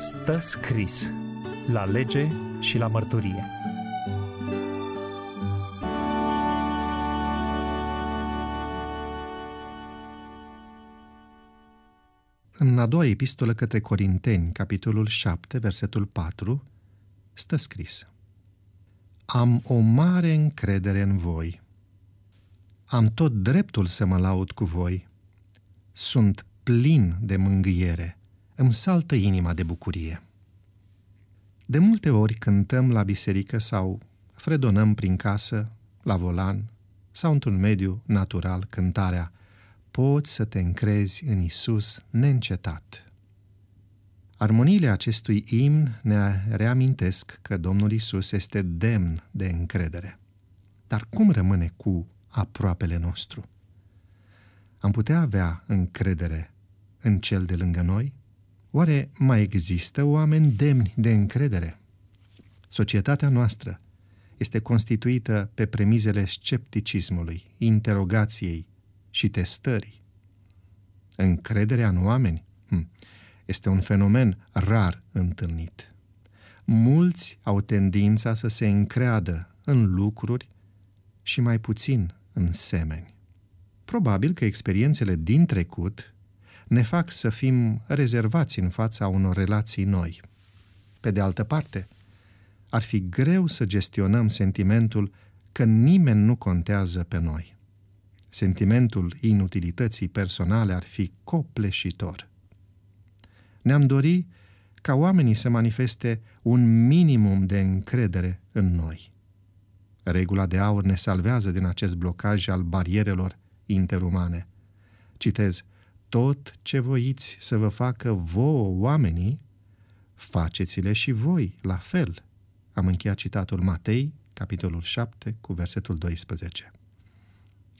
stă scris la lege și la mărturie. În a doua epistolă către Corinteni, capitolul 7, versetul 4, stă scris Am o mare încredere în voi. Am tot dreptul să mă laud cu voi. Sunt plin de mângâiere – îmi saltă inima de bucurie. De multe ori cântăm la biserică sau fredonăm prin casă, la volan sau într-un mediu natural cântarea Poți să te încrezi în Isus neîncetat. Armoniile acestui imn ne reamintesc că Domnul Isus este demn de încredere. Dar cum rămâne cu aproapele nostru? Am putea avea încredere în cel de lângă noi? Oare mai există oameni demni de încredere? Societatea noastră este constituită pe premizele scepticismului, interogației și testării. Încrederea în oameni hm, este un fenomen rar întâlnit. Mulți au tendința să se încreadă în lucruri și mai puțin în semeni. Probabil că experiențele din trecut ne fac să fim rezervați în fața unor relații noi. Pe de altă parte, ar fi greu să gestionăm sentimentul că nimeni nu contează pe noi. Sentimentul inutilității personale ar fi copleșitor. Ne-am dori ca oamenii să manifeste un minimum de încredere în noi. Regula de aur ne salvează din acest blocaj al barierelor interumane. Citez – tot ce voiți să vă facă vouă oamenii, faceți-le și voi la fel. Am încheiat citatul Matei, capitolul 7, cu versetul 12.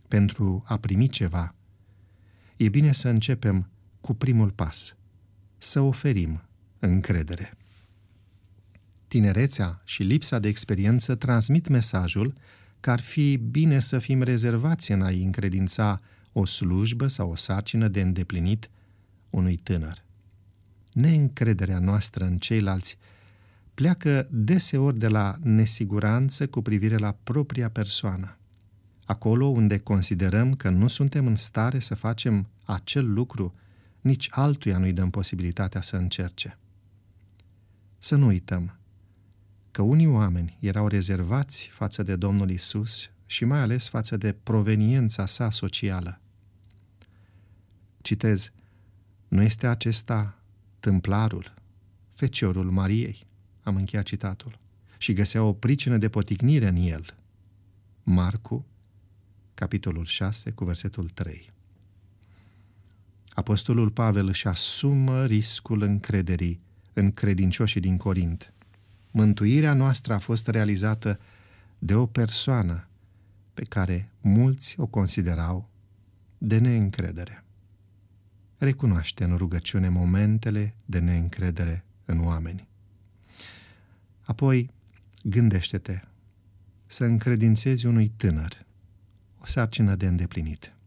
Pentru a primi ceva, e bine să începem cu primul pas, să oferim încredere. Tinerețea și lipsa de experiență transmit mesajul că ar fi bine să fim rezervați în a-i încredința o slujbă sau o sarcină de îndeplinit unui tânăr. Neîncrederea noastră în ceilalți pleacă deseori de la nesiguranță cu privire la propria persoană. Acolo unde considerăm că nu suntem în stare să facem acel lucru, nici altuia nu-i dăm posibilitatea să încerce. Să nu uităm că unii oameni erau rezervați față de Domnul Isus și mai ales față de proveniența sa socială. Citez, nu este acesta templarul, feciorul Mariei, am încheiat citatul, și găsea o pricină de poticnire în el. Marcu, capitolul 6, cu versetul 3. Apostolul Pavel își asumă riscul încrederii în credincioșii din Corint. Mântuirea noastră a fost realizată de o persoană pe care mulți o considerau de neîncredere. Recunoaște în rugăciune momentele de neîncredere în oameni. Apoi, gândește-te să încredințezi unui tânăr o sarcină de îndeplinit –